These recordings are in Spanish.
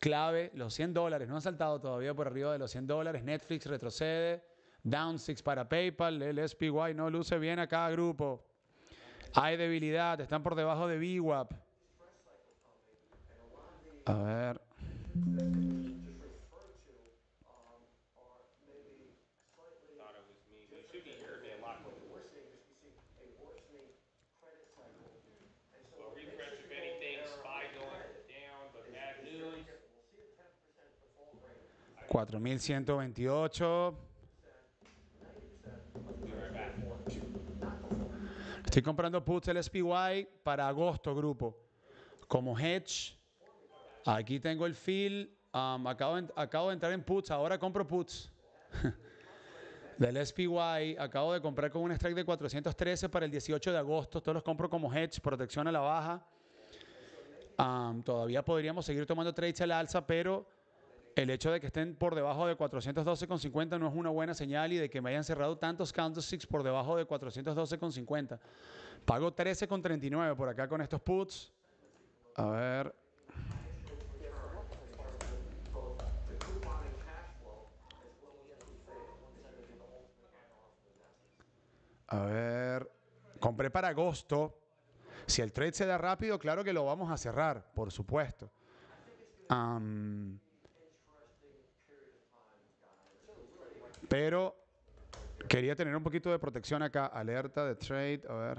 clave, los 100 dólares, no han saltado todavía por arriba de los 100 dólares, Netflix retrocede, down six para PayPal, el SPY no luce bien a cada grupo, hay debilidad, están por debajo de VWAP. A ver. 4128. Estoy comprando puts SPY para agosto, grupo. Como hedge. Aquí tengo el fill. Um, acabo, de, acabo de entrar en puts. Ahora compro puts. Del SPY. Acabo de comprar con un strike de 413 para el 18 de agosto. Todos los compro como hedge. Protección a la baja. Um, todavía podríamos seguir tomando trades a la alza, pero el hecho de que estén por debajo de 412,50 no es una buena señal y de que me hayan cerrado tantos candlesticks por debajo de 412,50. Pago 13,39 por acá con estos puts. A ver. A ver. Compré para agosto. Si el trade se da rápido, claro que lo vamos a cerrar, por supuesto. Pero quería tener un poquito de protección acá. Alerta de trade, a ver.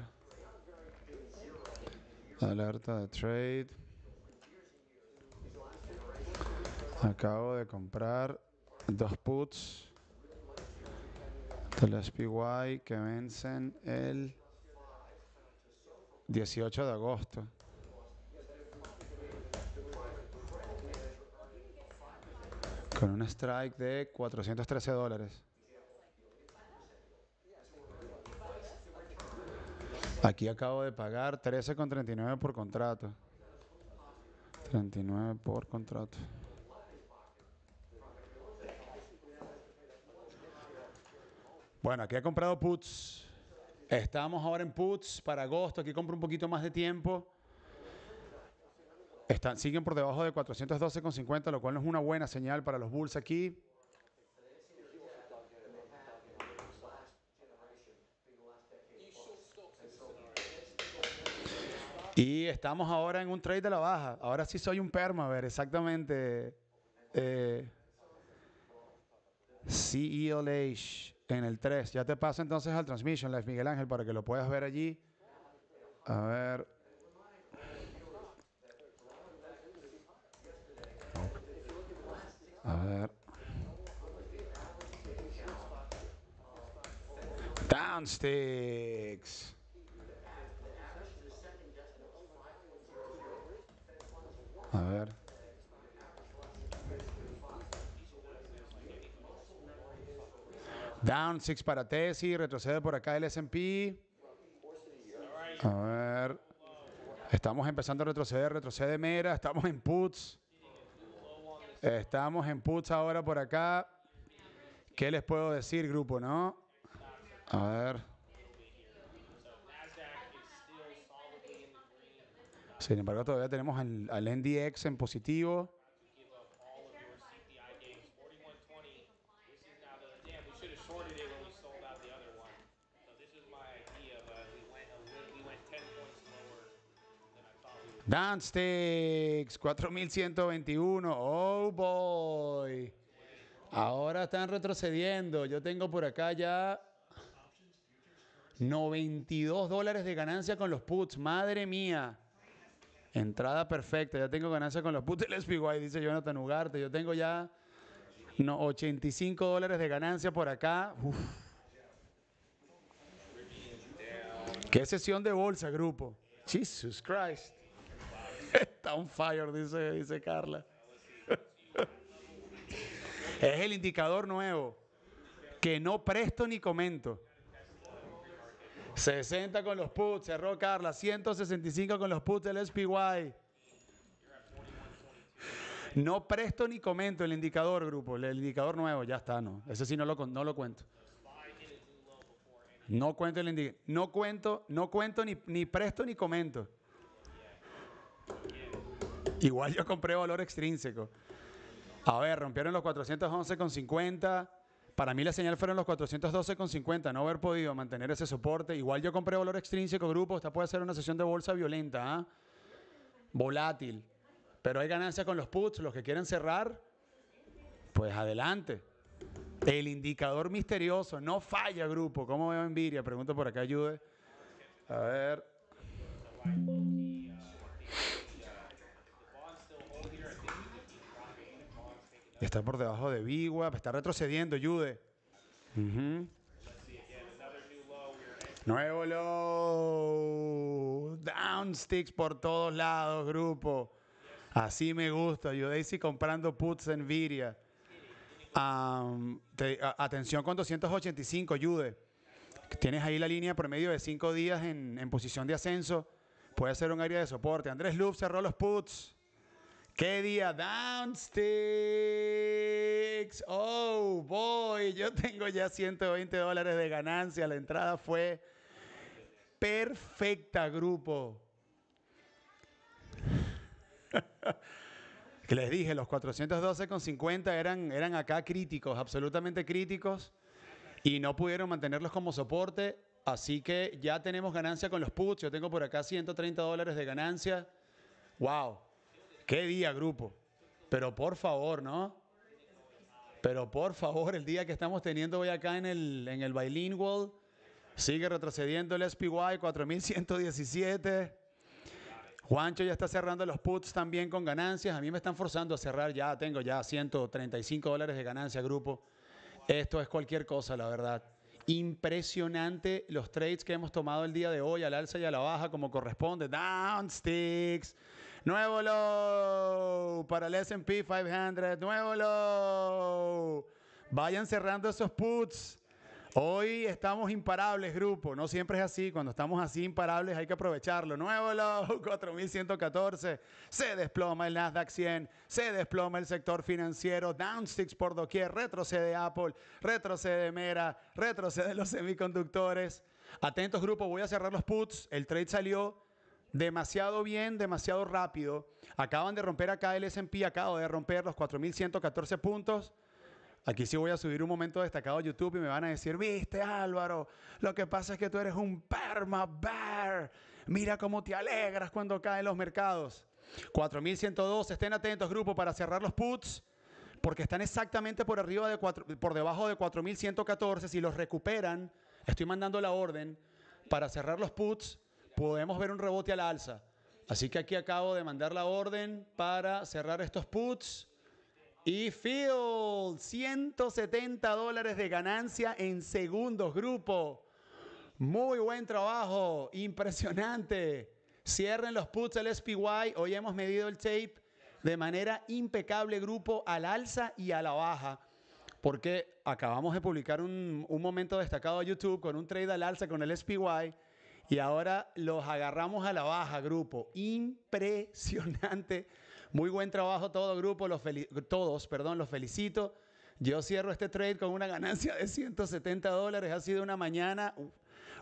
Alerta de trade. Acabo de comprar dos puts de spy que vencen el 18 de agosto. Con un strike de 413 dólares. Aquí acabo de pagar 13,39 por contrato. 39 por contrato. Bueno, aquí he comprado puts. Estamos ahora en puts para agosto. Aquí compro un poquito más de tiempo siguen por debajo de 412,50, lo cual no es una buena señal para los Bulls aquí. Y estamos ahora en un trade de la baja. Ahora sí soy un perma. A ver, exactamente. Eh, e en el 3. Ya te paso entonces al Transmission Live, Miguel Ángel, para que lo puedas ver allí. A ver. A ver. sticks. A ver. Down six para Tesi, retrocede por acá el S&P. A ver. Estamos empezando a retroceder, retrocede Mera, estamos en puts. Estamos en putz ahora por acá. ¿Qué les puedo decir, grupo, no? A ver. Sin embargo, todavía tenemos al, al NDX en positivo. Sticks, 4121. Oh boy. Ahora están retrocediendo. Yo tengo por acá ya 92 dólares de ganancia con los puts. Madre mía. Entrada perfecta. Ya tengo ganancia con los puts Les SPY, dice Jonathan Ugarte. Yo tengo ya 85 dólares de ganancia por acá. Qué sesión de bolsa, grupo. Jesus Christ. Un fire, dice, dice Carla. es el indicador nuevo, que no presto ni comento. 60 con los puts, cerró Carla. 165 con los puts del SPY. No presto ni comento el indicador, grupo. El indicador nuevo, ya está, no. Ese sí no lo, no lo cuento. No cuento el No cuento, no cuento ni, ni presto ni comento. Igual yo compré valor extrínseco. A ver, rompieron los 411,50. Para mí la señal fueron los 412,50. No haber podido mantener ese soporte. Igual yo compré valor extrínseco, grupo. Esta puede ser una sesión de bolsa violenta, ¿eh? volátil. Pero hay ganancia con los puts. Los que quieren cerrar, pues adelante. El indicador misterioso. No falla, grupo. ¿Cómo veo envidia? Pregunto por acá, ayude. A ver. Está por debajo de VWAP, está retrocediendo, Jude. Nuevo low. Downsticks por todos lados, grupo. Así me gusta. Yo Daisy comprando puts en Viria. atención con 285, Jude. Tienes ahí la línea medio de cinco días en, posición de ascenso. Puede ser un área de soporte. Andrés Luf cerró los puts. ¿Qué día? Downsticks. Oh, boy. Yo tengo ya 120 dólares de ganancia. La entrada fue perfecta, grupo. que les dije, los 412,50 eran, eran acá críticos, absolutamente críticos, y no pudieron mantenerlos como soporte. Así que ya tenemos ganancia con los puts. Yo tengo por acá 130 dólares de ganancia. ¡Wow! Qué día, grupo. Pero por favor, ¿no? Pero por favor, el día que estamos teniendo hoy acá en el, en el bilingual, sigue retrocediendo el SPY 4117. Juancho ya está cerrando los puts también con ganancias. A mí me están forzando a cerrar ya. Tengo ya 135 dólares de ganancia, grupo. Esto es cualquier cosa, la verdad. Impresionante los trades que hemos tomado el día de hoy, al alza y a la baja, como corresponde. Down sticks. Nuevo low para el SP 500. Nuevo low. Vayan cerrando esos puts. Hoy estamos imparables, grupo. No siempre es así. Cuando estamos así imparables hay que aprovecharlo. Nuevo low, 4114. Se desploma el Nasdaq 100. Se desploma el sector financiero. Downsticks por doquier. Retrocede Apple. Retrocede Mera. Retrocede los semiconductores. Atentos, grupo. Voy a cerrar los puts. El trade salió demasiado bien, demasiado rápido. Acaban de romper acá el S&P, acabo de romper los 4.114 puntos. Aquí sí voy a subir un momento destacado a YouTube y me van a decir, viste Álvaro, lo que pasa es que tú eres un perma bear. Mira cómo te alegras cuando caen los mercados. 4.102, estén atentos grupo para cerrar los puts porque están exactamente por arriba de por debajo de 4114 si los recuperan, estoy mandando la orden para cerrar los puts podemos ver un rebote al alza. Así que aquí acabo de mandar la orden para cerrar estos puts. Y Field, 170 dólares de ganancia en segundos grupo. Muy buen trabajo, impresionante. Cierren los puts al SPY. Hoy hemos medido el tape de manera impecable grupo al alza y a la baja. Porque acabamos de publicar un momento destacado a YouTube con un trade al alza con el SPY y ahora los agarramos a la baja, grupo. Impresionante. Muy buen trabajo todo grupo, los todos, perdón, los felicito. Yo cierro este trade con una ganancia de 170 dólares. Ha sido una mañana.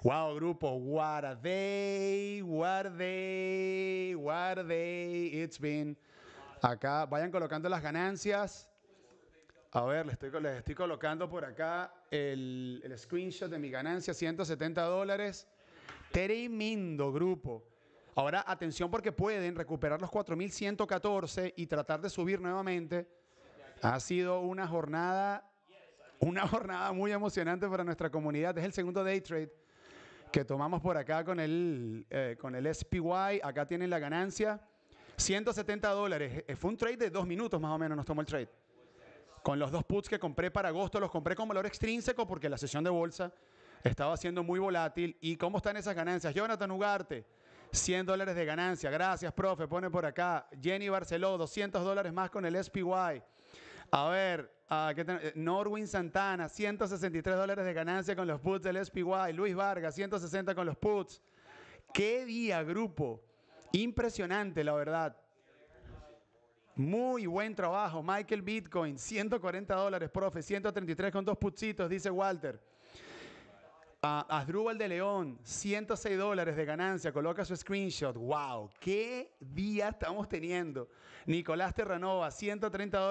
Wow, grupo. What a day, what a day, what a day it's been. Acá vayan colocando las ganancias. A ver, les estoy, les estoy colocando por acá el, el screenshot de mi ganancia, 170 dólares. Tremendo grupo. Ahora, atención porque pueden recuperar los 4.114 y tratar de subir nuevamente. Ha sido una jornada, una jornada muy emocionante para nuestra comunidad. Es el segundo day trade que tomamos por acá con el, eh, con el SPY. Acá tienen la ganancia. 170 dólares. Eh, fue un trade de dos minutos más o menos, nos tomó el trade. Con los dos puts que compré para agosto, los compré con valor extrínseco porque la sesión de bolsa estaba siendo muy volátil. ¿Y cómo están esas ganancias? Jonathan Ugarte, 100 dólares de ganancia. Gracias, profe. Pone por acá. Jenny Barceló, 200 dólares más con el SPY. A ver, ah, ¿qué eh, Norwin Santana, 163 dólares de ganancia con los puts del SPY. Luis Vargas, 160 con los puts. Qué día, grupo. Impresionante, la verdad. Muy buen trabajo. Michael Bitcoin, 140 dólares, profe. 133 con dos putsitos, dice Walter. A de León, 106 dólares de ganancia, coloca su screenshot. ¡Wow! ¡Qué día estamos teniendo! Nicolás Terranova, 130 dólares.